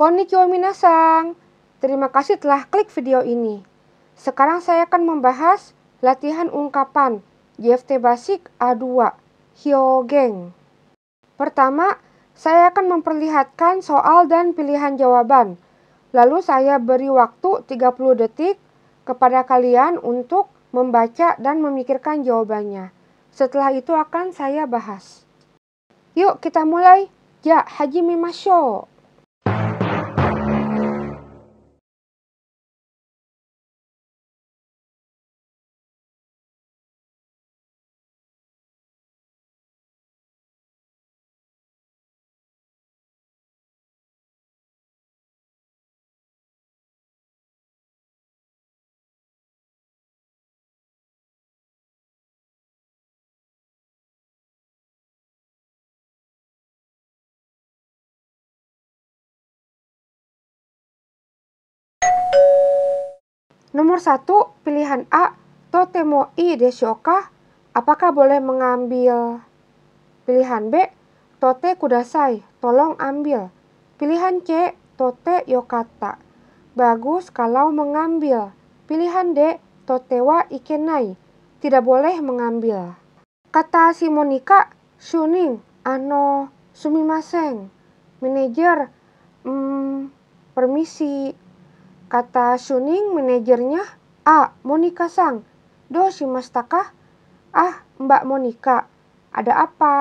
Konnichiwa minasang. Terima kasih telah klik video ini. Sekarang saya akan membahas latihan ungkapan JFT Basic A2, Hyogeng. Pertama, saya akan memperlihatkan soal dan pilihan jawaban. Lalu saya beri waktu 30 detik kepada kalian untuk membaca dan memikirkan jawabannya. Setelah itu akan saya bahas. Yuk kita mulai. Ya, haji mimasho. Nomor satu, pilihan A, Totemoi deshoka apakah boleh mengambil? Pilihan B, Tote Kudasai, tolong ambil. Pilihan C, Tote Yokata, bagus kalau mengambil. Pilihan D, tote wa Ikenai, tidak boleh mengambil. Kata si Monika, Shuning, ano, sumimaseng. Manajer, hmm, permisi, Kata Suning manajernya, A. Monika Sang, Do mastakah? Ah, Mbak Monika, ada apa?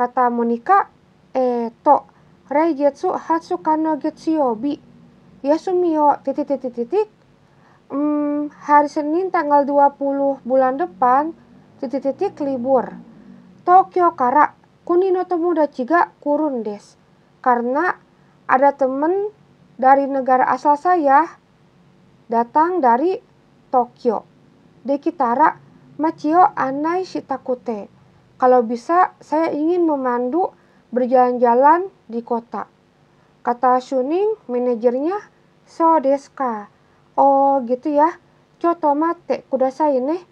Kata Monika, Eh, to, jetsu Hatsukano Ya Yasumiyo, titik, titik, titik, hmm, hari Senin tanggal 20 bulan depan, titik, titik, libur. Tokyo Kara, Kunino ciga Kurun Des. Karena ada temen dari negara asal saya datang dari Tokyo. Dekitara Machio Anai Shitakute. Kalau bisa, saya ingin memandu berjalan-jalan di kota. Kata Shuning, manajernya, so deska. Oh gitu ya, Coto mate kudasai nih.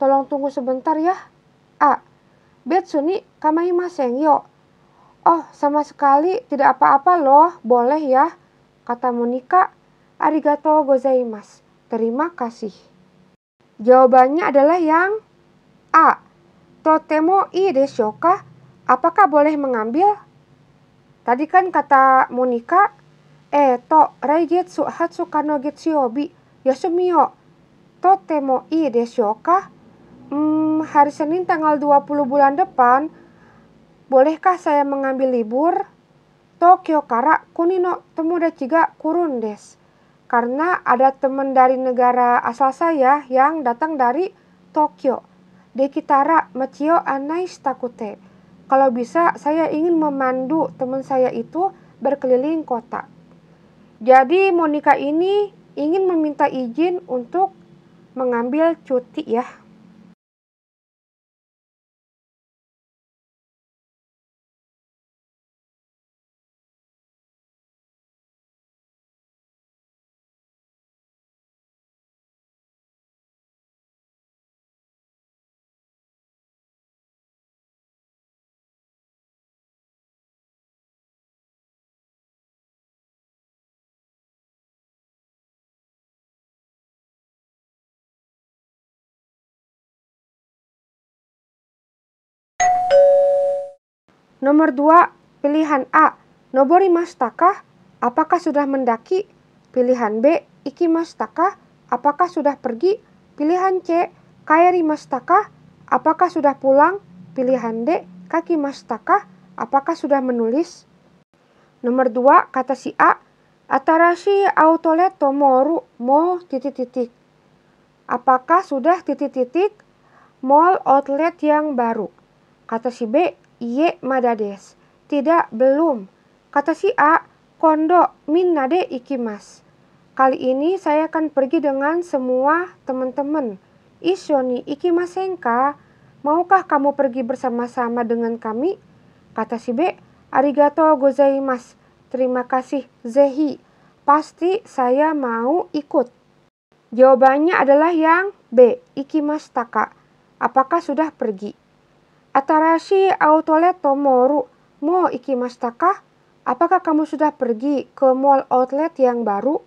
Tolong tunggu sebentar ya. A. Betsuni maseng yo. Oh, sama sekali tidak apa-apa loh, boleh ya. Kata Monika, arigato gozaimasu, terima kasih. Jawabannya adalah yang A. Totemo i deshoka, apakah boleh mengambil? Tadi kan kata Monika, eh to raigetsu hatsu kano getsuyobi yasumiyo totemo i deshoka. Hmm, hari Senin tanggal 20 bulan depan, bolehkah saya mengambil libur? Tokyo kara kunino ciga kurun des. Karena ada teman dari negara asal saya yang datang dari Tokyo. Dekitara mecio anais takute. Kalau bisa saya ingin memandu teman saya itu berkeliling kota. Jadi Monica ini ingin meminta izin untuk mengambil cuti ya. Nomor 2, pilihan A, nobori mastakah? Apakah sudah mendaki? Pilihan B, iki mastakah? Apakah sudah pergi? Pilihan C, kairi mastakah? Apakah sudah pulang? Pilihan D, kaki mastakah? Apakah sudah menulis? Nomor 2, kata si A, atarashi autoleto tomoru mo titik-titik. Apakah sudah titik-titik mall outlet yang baru? Kata si B, Iye Madades. Tidak, belum. Kata si A, kondo min nade ikimas. Kali ini saya akan pergi dengan semua teman-teman. Isoni ikimasenka, maukah kamu pergi bersama-sama dengan kami? Kata si B, arigato gozaimasu. Terima kasih, Zehi. Pasti saya mau ikut. Jawabannya adalah yang B, ikimas taka. Apakah sudah pergi? Atarashi outlet Tomoru mo ka? Apakah kamu sudah pergi ke mall outlet yang baru?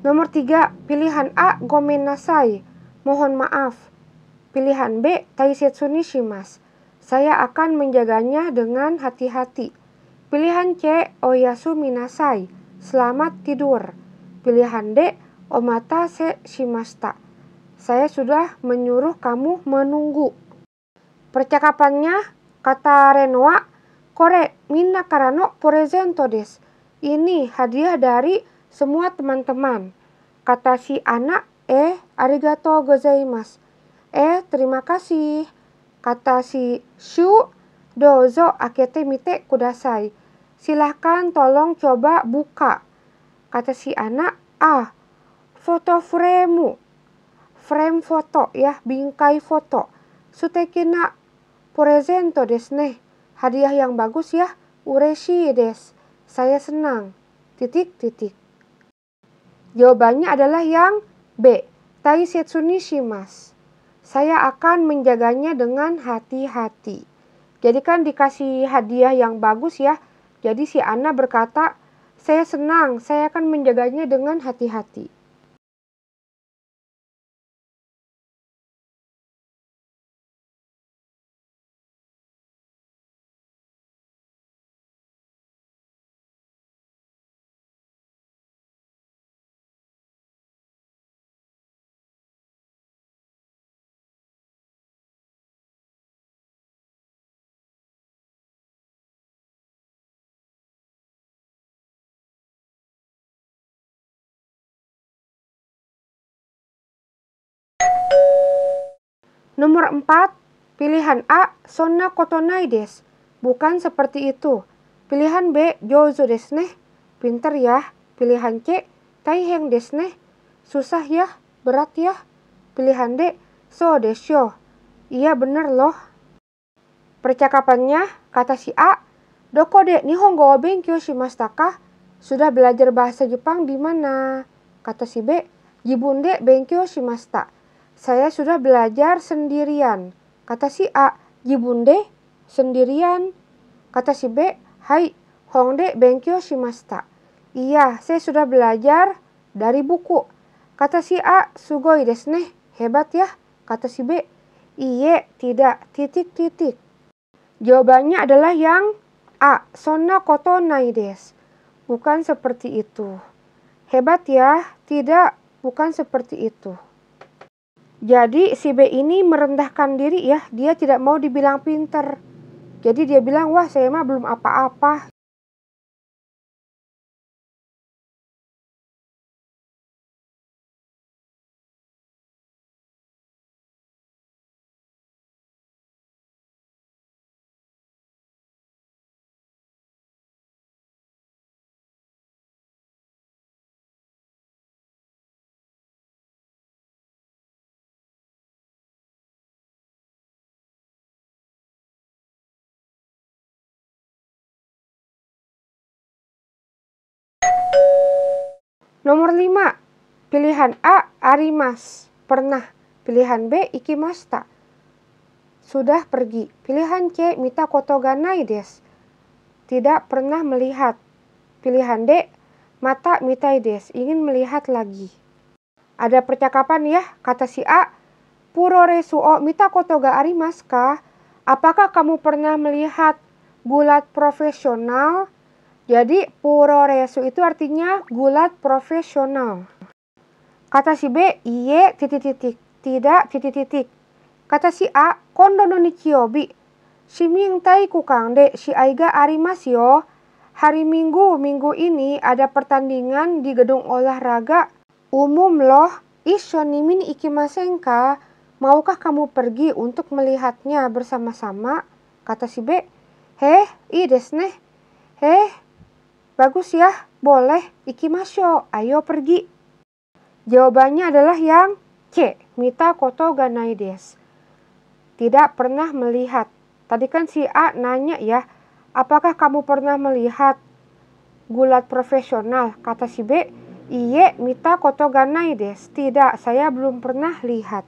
Nomor 3, pilihan A gomen nasai, mohon maaf. Pilihan B taisetsu nishimas, saya akan menjaganya dengan hati-hati. Pilihan C oyasu minasai, selamat tidur. Pilihan D omata se shimasta, saya sudah menyuruh kamu menunggu. Percakapannya, kata Renoa, kore minna karano porezento desu. Ini hadiah dari semua teman-teman. Kata si anak, eh, arigato gozaimasu. Eh, terima kasih. Kata si Shu, dozo akete mite kudasai. Silahkan tolong coba buka. Kata si anak, ah, foto frame Frame foto ya, bingkai foto. Sutekina presento desu Hadiah yang bagus ya, ureshi des, Saya senang. Titik, titik. Jawabannya adalah yang B. Taisetsuni shimas. Saya akan menjaganya dengan hati-hati. Jadi kan dikasih hadiah yang bagus ya. Jadi si Anna berkata, saya senang, saya akan menjaganya dengan hati-hati. Nomor 4, pilihan A, Sona kotonai des. Bukan seperti itu. Pilihan B, jozo desne, ne. Pinter ya. Pilihan C, taiheng desne, ne. Susah ya, berat ya. Pilihan D, so desyo. Iya bener loh. Percakapannya, kata si A, Doko de nihongo o benkyo shimashita Sudah belajar bahasa Jepang di mana? Kata si B, Jibunde benkyo shimashita. Saya sudah belajar sendirian. Kata si A, Jibunde, sendirian. Kata si B, Hai, Hongde Benkyo Shimasta. Iya, saya sudah belajar dari buku. Kata si A, Sugoi desu hebat ya. Kata si B, Iye, tidak, titik-titik. Jawabannya adalah yang A, sona koto naides. Bukan seperti itu. Hebat ya, tidak, bukan seperti itu. Jadi si B ini merendahkan diri ya, dia tidak mau dibilang pinter. Jadi dia bilang, wah saya mah belum apa-apa Nomor 5. Pilihan A arimas, pernah. Pilihan B ikimasta, sudah pergi. Pilihan C mita kotoganai des, tidak pernah melihat. Pilihan D mata mitai des, ingin melihat lagi. Ada percakapan ya, kata si A. Puro suo mita kotoga arimas kah? Apakah kamu pernah melihat bulat profesional jadi puroresu itu artinya gulat profesional. Kata si B, iye titik titik, tidak titik titik. Kata si A, kondo no nikyobi. kukang de, si aiga yo. Hari Minggu, minggu ini ada pertandingan di gedung olahraga. Umum loh, ishonimin ikimasenka. Maukah kamu pergi untuk melihatnya bersama-sama? Kata si B, heh, i neh. Heh, Bagus ya, boleh, Iki Masyo, ayo pergi. Jawabannya adalah yang C, Mita Koto ganai des. Tidak pernah melihat. Tadi kan si A nanya ya, apakah kamu pernah melihat gulat profesional? Kata si B, iye Mita Koto ganai des. Tidak, saya belum pernah lihat.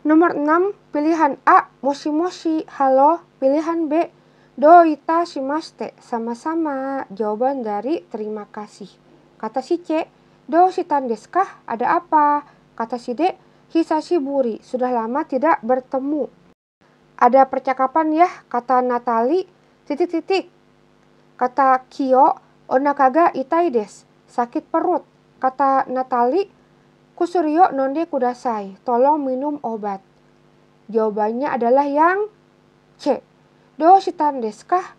Nomor 6, pilihan A, moshi-moshi, halo. Pilihan B, doita shimaste, sama-sama. Jawaban dari terima kasih. Kata si C, do shitan deskah, ada apa? Kata si D, hisashiburi, sudah lama tidak bertemu. Ada percakapan ya, kata Natali, titik-titik. Kata Kyo, onakaga itai des, sakit perut. Kata Natali, Kusuryo nonde kudasai, tolong minum obat. Jawabannya adalah yang C. Do sitan deskah?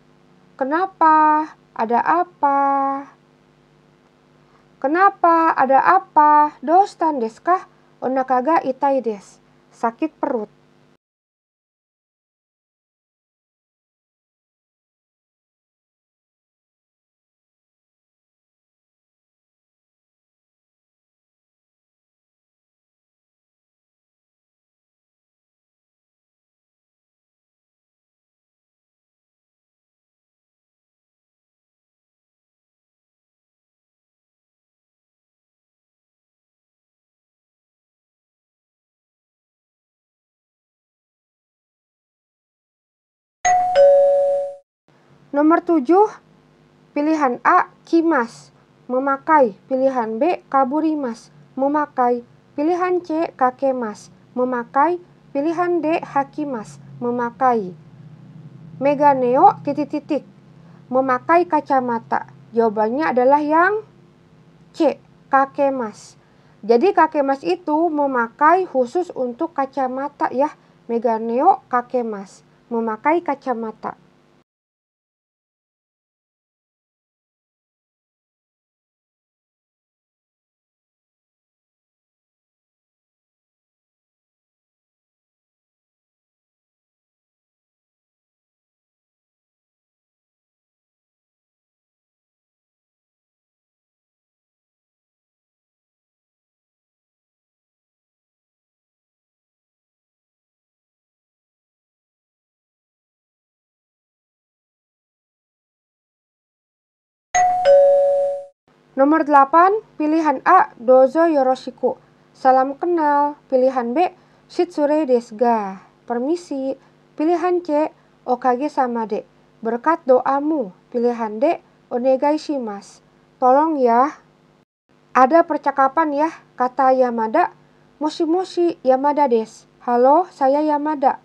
Kenapa? Ada apa? Kenapa? Ada apa? Do sitan deskah? Onakaga itai des. Sakit perut. Nomor 7, pilihan A kimas, memakai, pilihan B kaburimas, memakai, pilihan C kakemas, memakai, pilihan D hakimas, memakai. Meganeo titik-titik, memakai kacamata. Jawabannya adalah yang C, kakemas. Jadi kakemas itu memakai khusus untuk kacamata ya. Meganeo kakemas, memakai kacamata. Nomor 8, pilihan A, dozo yoroshiku. Salam kenal. Pilihan B, shitsure Desga. Permisi. Pilihan C, okage sama D. Berkat doamu. Pilihan D, onegai shimas Tolong ya. Ada percakapan ya, kata Yamada. Moshi-moshi, Yamada des. Halo, saya Yamada.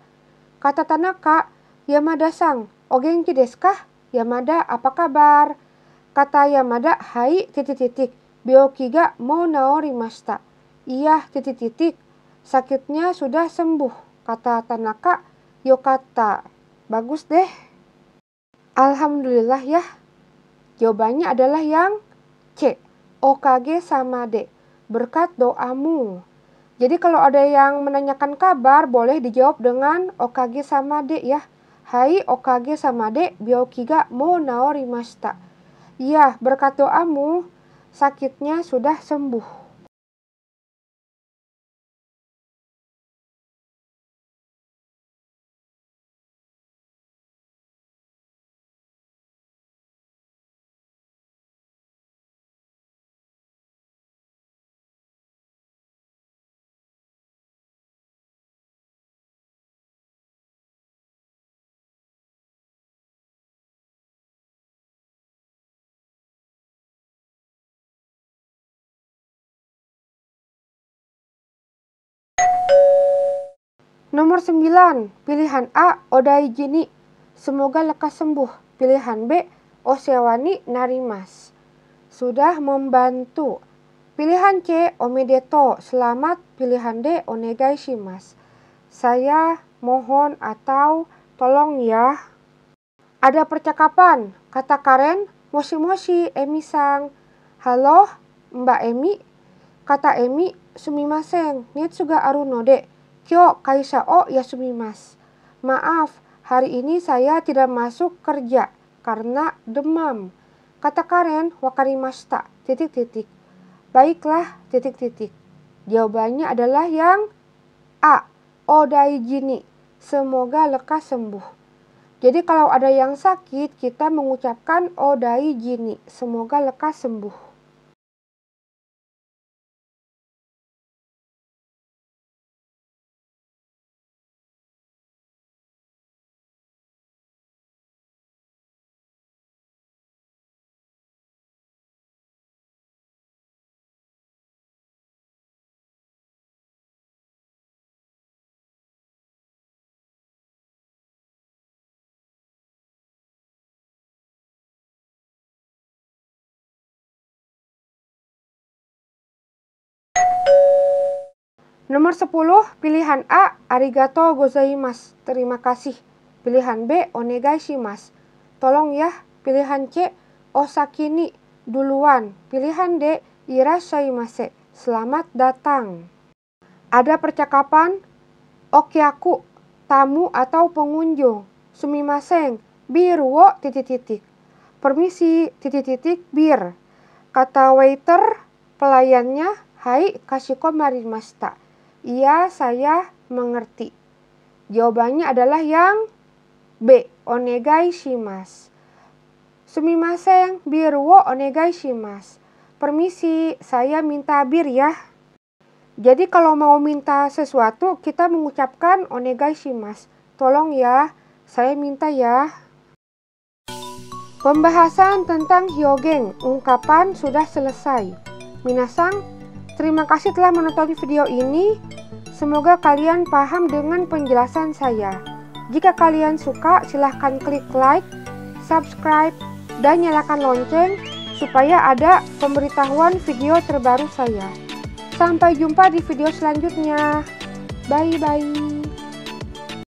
Kata Tanaka, Yamada-sang, ogenki deskah Yamada, apa kabar? Kata Yamada, hai titik titik, biokiga mau naori masta. Iya titik titik, sakitnya sudah sembuh. Kata Tanaka, yokata, bagus deh. Alhamdulillah ya. Jawabannya adalah yang C. Okage sama D. Berkat doamu. Jadi kalau ada yang menanyakan kabar, boleh dijawab dengan okage sama D ya. Hai okage sama D, biokiga mo masta. Iya, berkat doamu, sakitnya sudah sembuh. Nomor 9, pilihan A, Odai Jini. Semoga lekas sembuh. Pilihan B, Osewani Narimas. Sudah membantu. Pilihan C, Omedeto. Selamat. Pilihan D, Onegai Shimas. Saya mohon atau tolong ya. Ada percakapan, kata Karen, Moshi-moshi, Emi-sang. Halo, Mbak Emi. Kata Emi, Sumimaseng, Nitsuga Arunode. Kyo kaisa o yasumimas. Maaf, hari ini saya tidak masuk kerja karena demam. Kata Karen wakarimashita, titik-titik. Baiklah, titik-titik. Jawabannya adalah yang A. Odai jini. Semoga lekas sembuh. Jadi kalau ada yang sakit, kita mengucapkan odai jini. Semoga lekas sembuh. Nomor 10, pilihan A, arigato gozaimasu, terima kasih. Pilihan B, onegai shimasu, tolong ya. Pilihan C, osakini, duluan. Pilihan D, irashaimase, selamat datang. Ada percakapan aku, tamu atau pengunjung. Sumimaseng, wo, titik-titik. Permisi, titik-titik, bir. Kata waiter, pelayannya, hai, kasiko marimashita Iya, saya mengerti. Jawabannya adalah yang B. Onegai shimasu. Sumimasen, bir wo onegai shimas. Permisi, saya minta bir ya. Jadi kalau mau minta sesuatu, kita mengucapkan onegai shimas. Tolong ya, saya minta ya. Pembahasan tentang hyogen, ungkapan sudah selesai. Minasang Terima kasih telah menonton video ini. Semoga kalian paham dengan penjelasan saya. Jika kalian suka, silahkan klik like, subscribe, dan nyalakan lonceng supaya ada pemberitahuan video terbaru saya. Sampai jumpa di video selanjutnya. Bye bye.